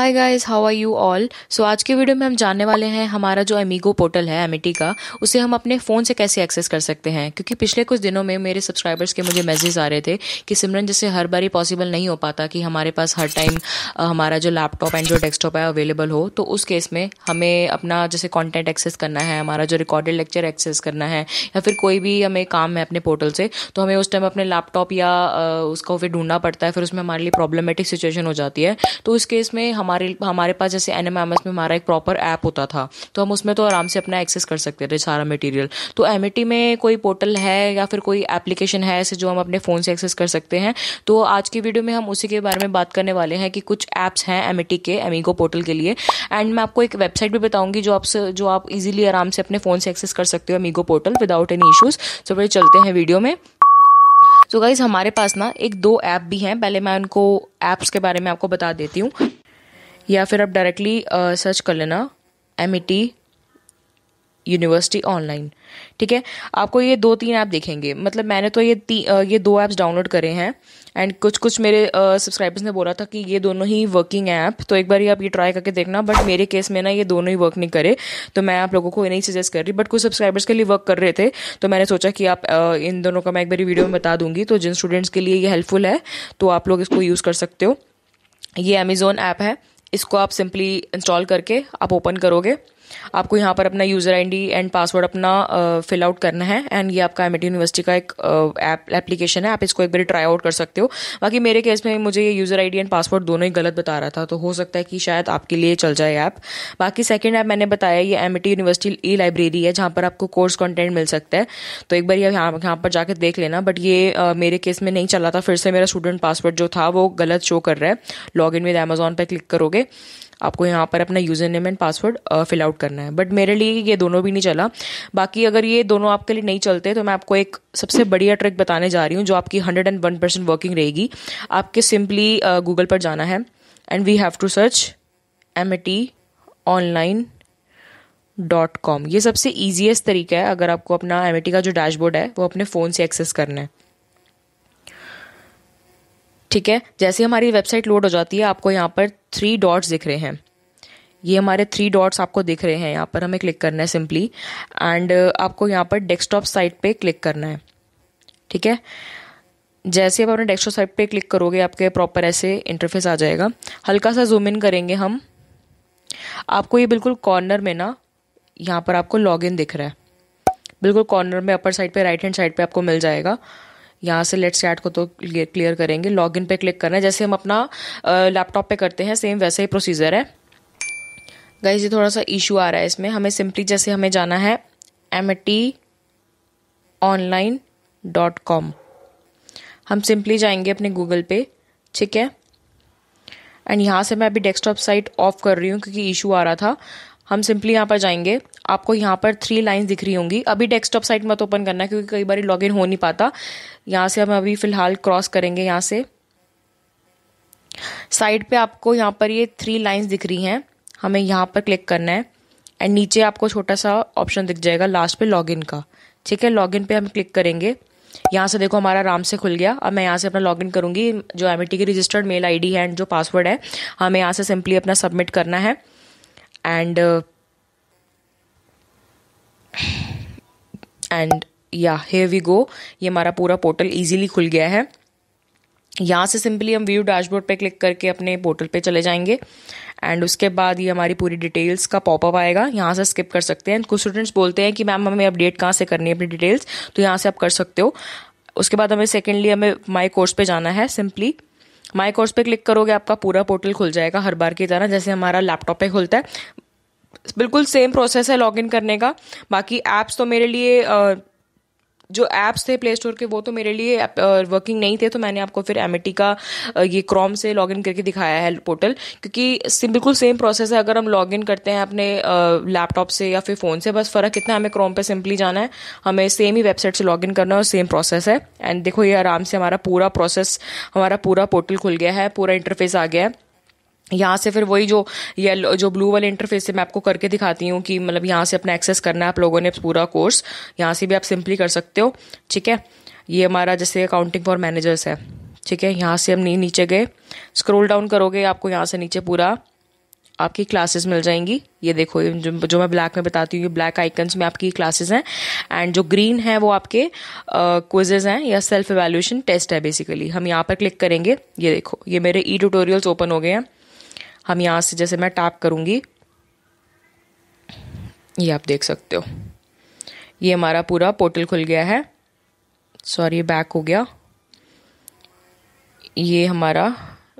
hi guys how are you all so आज के video में हम जानने वाले हैं हमारा जो एमिगो पोर्टल है एमिटी का उसे हम अपने फ़ोन से कैसे एक्सेस कर सकते हैं क्योंकि पिछले कुछ दिनों में मेरे सब्सक्राइबर्स के मुझे मैसेज आ रहे थे कि सिमरन जैसे हर बार ही पॉसिबल नहीं हो पाता कि हमारे पास हर टाइम हमारा जो लैपटॉप एंड जो डेस्कटॉप है अवेलेबल हो तो उस केस में हमें अपना जैसे कॉन्टेंट एक्सेस करना है हमारा जो रिकॉर्डेड लेक्चर एक्सेस करना है या फिर कोई भी हमें काम है अपने पोर्टल से तो हमें उस टाइम अपने लैपटॉप या उसको फिर ढूंढना पड़ता है फिर उसमें हमारे लिए प्रॉब्लमेटिक सिचुएशन हो जाती है तो उस केस में हम हमारे हमारे पास जैसे एन में हमारा एक प्रॉपर ऐप होता था तो हम उसमें तो आराम से अपना एक्सेस कर सकते थे सारा मटेरियल तो एम में कोई पोर्टल है या फिर कोई एप्लीकेशन है ऐसे जो हम अपने फ़ोन से एक्सेस कर सकते हैं तो आज की वीडियो में हम उसी के बारे में बात करने वाले हैं कि कुछ ऐप्स हैं एम के एमिगो पोर्टल के लिए एंड मैं आपको एक वेबसाइट भी बताऊंगी जो आप जो आप इजीली आराम से अपने फ़ोन से एक्सेस कर सकते हो Amigo portal without any issues so फिर चलते हैं वीडियो में सो so गाइज हमारे पास ना एक दो ऐप भी हैं पहले मैं उनको ऐप्स के बारे में आपको बता देती हूँ या फिर आप डायरेक्टली सर्च uh, कर लेना एम यूनिवर्सिटी ऑनलाइन ठीक है आपको ये दो तीन ऐप देखेंगे मतलब मैंने तो ये ती, uh, ये दो ऐप्स डाउनलोड करे हैं एंड कुछ कुछ मेरे सब्सक्राइबर्स uh, ने बोला था कि ये दोनों ही वर्किंग ऐप तो एक बार ही आप ये ट्राई करके देखना बट मेरे केस में ना ये दोनों ही वर्क नहीं करे तो मैं आप लोगों को नहीं सजेस्ट कर रही बट कुछ सब्सक्राइबर्स के लिए वर्क कर रहे थे तो मैंने सोचा कि आप आ, इन दोनों का मैं एक बार वीडियो में बता दूंगी तो जिन स्टूडेंट्स के लिए ये हेल्पफुल है तो आप लोग इसको यूज़ कर सकते हो ये अमेज़ोन ऐप है इसको आप सिंपली इंस्टॉल करके आप ओपन करोगे आपको यहाँ पर अपना यूज़र आईडी एंड पासवर्ड अपना फिल आउट करना है एंड ये आपका एम यूनिवर्सिटी का एक ऐप एप्लीकेशन है आप इसको एक बार ट्राई आउट कर सकते हो बाकी मेरे केस में मुझे ये यूज़र आईडी एंड पासवर्ड दोनों ही गलत बता रहा था तो हो सकता है कि शायद आपके लिए चल जाए ऐप बाकी सेकेंड ऐप मैंने बताया ये एम यूनिवर्सिटी ई लाइब्रेरी है जहाँ पर आपको कोर्स कॉन्टेंट मिल सकता है तो एक बार ये यहाँ पर जाकर देख लेना बट ये मेरे केस में नहीं चला था फिर से मेरा स्टूडेंट पासवर्ड जो था वो गलत शो कर रहा है लॉग इन विद एमेज़ोन पर क्लिक करोगे आपको यहाँ पर अपना user name and password fill out करना है बट मेरे लिए ये दोनों भी नहीं चला बाकी अगर ये दोनों आपके लिए नहीं चलते तो मैं आपको एक सबसे बढ़िया ट्रिक बताने जा रही हूँ जो आपकी hundred and one percent working रहेगी आपके सिंपली गूगल uh, पर जाना है and we have to search M T online dot com ये सबसे ईजीएस्ट तरीका है अगर आपको अपना एम का जो डैशबोर्ड है वो अपने फ़ोन से एक्सेस करना है ठीक है जैसे हमारी वेबसाइट लोड हो जाती है आपको यहाँ पर थ्री डॉट्स दिख रहे हैं ये हमारे थ्री डॉट्स आपको दिख रहे हैं यहाँ पर हमें क्लिक करना है सिंपली एंड uh, आपको यहाँ पर डेस्कटॉप साइट पे क्लिक करना है ठीक है जैसे आप अपने डेस्कटॉप साइट पे क्लिक करोगे आपके प्रॉपर ऐसे इंटरफेस आ जाएगा हल्का सा जूम इन करेंगे हम आपको ये बिल्कुल कॉर्नर में ना यहाँ पर आपको इन दिख रहा है बिल्कुल कॉर्नर में अपर साइड पे राइट हैंड साइड पे आपको मिल जाएगा यहाँ से लेट स्टार्ट को तो क्लियर करेंगे लॉगिन पे क्लिक करना है जैसे हम अपना लैपटॉप uh, पे करते हैं सेम वैसे ही प्रोसीजर है गाइज ये थोड़ा सा इशू आ रहा है इसमें हमें सिंपली जैसे हमें जाना है M T online dot com हम सिंपली जाएंगे अपने गूगल पे ठीक है एंड यहाँ से मैं अभी डेस्कटॉप साइट ऑफ कर रही हूँ क्योंकि इशू आ रहा था हम सिंपली यहाँ पर जाएंगे आपको यहाँ पर थ्री लाइंस दिख रही होंगी अभी डेस्कटॉप साइट मत ओपन करना क्योंकि कई बार लॉग हो नहीं पाता यहाँ से हम अभी फ़िलहाल क्रॉस करेंगे यहाँ से साइड पे आपको यहाँ पर ये थ्री लाइंस दिख रही हैं हमें यहाँ पर क्लिक करना है एंड नीचे आपको छोटा सा ऑप्शन दिख जाएगा लास्ट पे लॉगिन का ठीक है लॉगिन पे हम क्लिक करेंगे यहाँ से देखो हमारा आराम से खुल गया अब मैं यहाँ से अपना लॉगिन करूँगी जो एम की रजिस्टर्ड मेल आईडी है एंड जो पासवर्ड है हमें यहाँ से सिंपली अपना सबमिट करना है and and yeah here we go ये हमारा पूरा पोर्टल इजीली खुल गया है यहाँ से सिंपली हम व्यू डैशबोर्ड पे क्लिक करके अपने पोर्टल पे चले जाएंगे एंड उसके बाद ये हमारी पूरी डिटेल्स का पॉपअप आएगा यहाँ से स्किप कर सकते हैं कुछ स्टूडेंट्स बोलते हैं कि मैम हमें अपडेट कहाँ से करनी है अपनी डिटेल्स तो यहाँ से आप कर सकते हो उसके बाद हमें सेकेंडली हमें माई कोर्स पे जाना है सिंपली माई कोर्स पे क्लिक करोगे आपका पूरा पोर्टल खुल जाएगा हर बार की तरह जैसे हमारा लैपटॉप पे खुलता है बिल्कुल सेम प्रोसेस है लॉगिन करने का बाकी ऐप्स तो मेरे लिए जो ऐप्स थे प्ले स्टोर के वो तो मेरे लिए वर्किंग uh, नहीं थे तो मैंने आपको फिर एमिटी का uh, ये क्रोम से लॉग इन करके दिखाया है पोर्टल क्योंकि बिल्कुल सेम प्रोसेस है अगर हम लॉग इन करते हैं अपने लैपटॉप uh, से या फिर फ़ोन से बस फ़र्क इतना हमें क्रोम पे सिंपली जाना है हमें सेम ही वेबसाइट से लॉग इन करना है और सेम प्रोसेस है एंड देखो ये आराम से हमारा पूरा प्रोसेस हमारा पूरा पोर्टल खुल गया है पूरा इंटरफेस आ गया है यहाँ से फिर वही जो येलो जो ब्लू वाले इंटरफेस से मैं आपको करके दिखाती हूँ कि मतलब यहाँ से अपना एक्सेस करना है आप लोगों ने पूरा कोर्स यहाँ से भी आप सिंपली कर सकते हो ठीक है ये हमारा जैसे अकाउंटिंग फॉर मैनेजर्स है ठीक है यहाँ से हम नीचे गए स्क्रोल डाउन करोगे आपको यहाँ से नीचे पूरा आपकी क्लासेस मिल जाएंगी ये देखो जो, जो मैं ब्लैक में बताती हूँ ये ब्लैक आइकन्स में आपकी क्लासेस हैं एंड जो ग्रीन है वो आपके क्विजेज हैं या सेल्फ एवेल्यूशन टेस्ट है बेसिकली हम यहाँ पर क्लिक करेंगे ये देखो ये मेरे ई ट्यूटोरियल्स ओपन हो गए हैं हम यहाँ से जैसे मैं टैप करूँगी ये आप देख सकते हो ये हमारा पूरा पोर्टल खुल गया है सॉरी बैक हो गया ये हमारा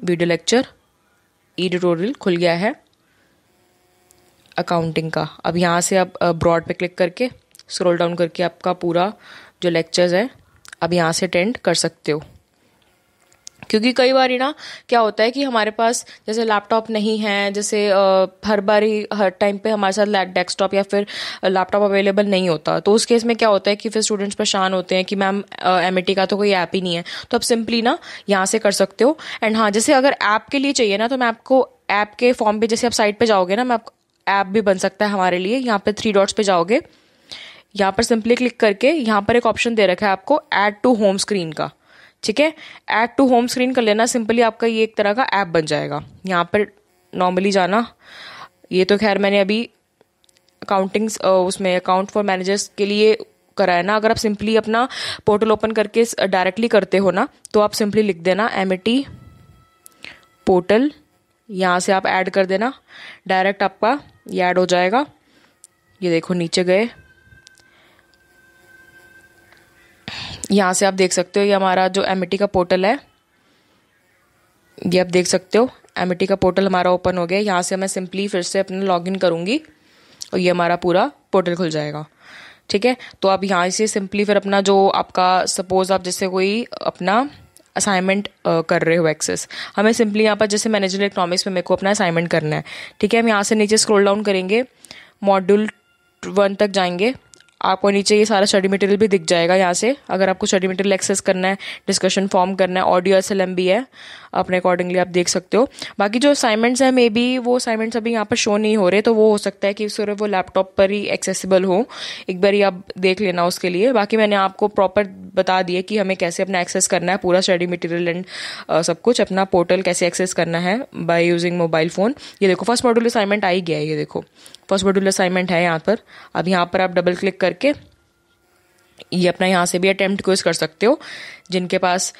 वीडियो लेक्चर ई ट्यूटोरियल खुल गया है अकाउंटिंग का अब यहाँ से आप ब्रॉड uh, पे क्लिक करके स्क्रॉल डाउन करके आपका पूरा जो लेक्चर्स है अब यहाँ से अटेंड कर सकते हो क्योंकि कई बार ना क्या होता है कि हमारे पास जैसे लैपटॉप नहीं है जैसे हर बार ही हर टाइम पे हमारे साथ डेस्कटॉप या फिर लैपटॉप अवेलेबल नहीं होता तो उस केस में क्या होता है कि फिर स्टूडेंट्स परेशान होते हैं कि मैम एम e का तो कोई ऐप ही नहीं है तो आप सिंपली ना यहाँ से कर सकते हो एंड हाँ जैसे अगर ऐप के लिए चाहिए ना तो मैं आपको ऐप के फॉर्म पे जैसे आप साइट पे जाओगे ना मैं आप ऐप भी बन सकता है हमारे लिए यहाँ पे थ्री डॉट्स पे जाओगे यहाँ पर सिंपली क्लिक करके यहाँ पर एक ऑप्शन दे रखा है आपको ऐड टू होम स्क्रीन का ठीक है ऐड टू होम स्क्रीन कर लेना सिंपली आपका ये एक तरह का ऐप बन जाएगा यहाँ पर नॉर्मली जाना ये तो खैर मैंने अभी अकाउंटिंग्स उसमें अकाउंट फॉर मैनेजर्स के लिए करा है ना अगर आप सिंपली अपना पोर्टल ओपन करके डायरेक्टली करते हो ना तो आप सिंपली लिख देना एम पोर्टल यहाँ से आप ऐड कर देना डायरेक्ट आपका ये ऐड हो जाएगा ये देखो नीचे गए यहाँ से आप देख सकते हो ये हमारा जो एम e का पोर्टल है ये आप देख सकते हो एम e का पोर्टल हमारा ओपन हो गया यहाँ से मैं सिंपली फिर से अपना लॉग इन करूँगी और ये हमारा पूरा पोर्टल खुल जाएगा ठीक है तो आप यहाँ से सिंपली फिर अपना जो आपका सपोज़ आप जैसे कोई अपना असाइनमेंट कर रहे हो एक्सेस हमें सिंपली यहाँ पर जैसे मैनेजर इकोनॉमिक्स में मेरे को अपना असाइनमेंट करना है ठीक है हम यहाँ से नीचे स्क्रॉल डाउन करेंगे मॉड्यूल वन तक जाएंगे आपको नीचे ये सारा स्टडी मटेरियल भी दिख जाएगा यहाँ से अगर आपको स्टडी मटेरियल एक्सेस करना है डिस्कशन फॉर्म करना है ऑडियो एस भी है अपने अकॉर्डिंगली आप देख सकते हो बाकी जो असाइनमेंट्स हैं मे बी वो असाइनमेंट्स अभी यहाँ पर शो नहीं हो रहे तो वो हो सकता है कि सिर्फ वो लैपटॉप पर ही एक्सेसिबल हो एक बार ही आप देख लेना उसके लिए बाकी मैंने आपको प्रॉपर बता दिया कि हमें कैसे अपना एक्सेस करना है पूरा स्टडी मटेरियल एंड सब कुछ अपना पोर्टल कैसे एक्सेस करना है बाय यूजिंग मोबाइल फ़ोन ये देखो फर्स्ट मॉडल असाइनमेंट आ ही गया है ये देखो फर्स्ट मॉड्यूल असाइनमेंट है यहाँ पर अब यहाँ पर आप डबल क्लिक करके ये अपना यहाँ से भी अटैम्प्ट क्विज कर सकते हो जिनके पास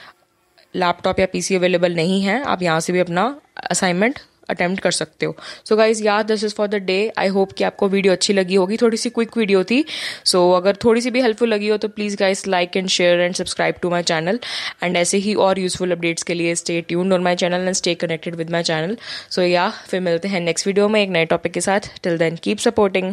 लैपटॉप या पीसी अवेलेबल नहीं है आप यहाँ से भी अपना असाइनमेंट अटैम्प्ट कर सकते हो so guys yeah this is for the day I hope कि आपको वीडियो अच्छी लगी होगी थोड़ी सी क्विक वीडियो थी सो so, अगर थोड़ी सी भी हेल्पफुल लगी हो तो please guys like and share and subscribe to my channel and ऐसे ही और यूजफुल अपडेट्स के लिए stay tuned on my channel and stay connected with my channel so या फिर मिलते हैं नेक्स्ट वीडियो में एक नए टॉपिक के साथ टिल देन कीप सपोर्टिंग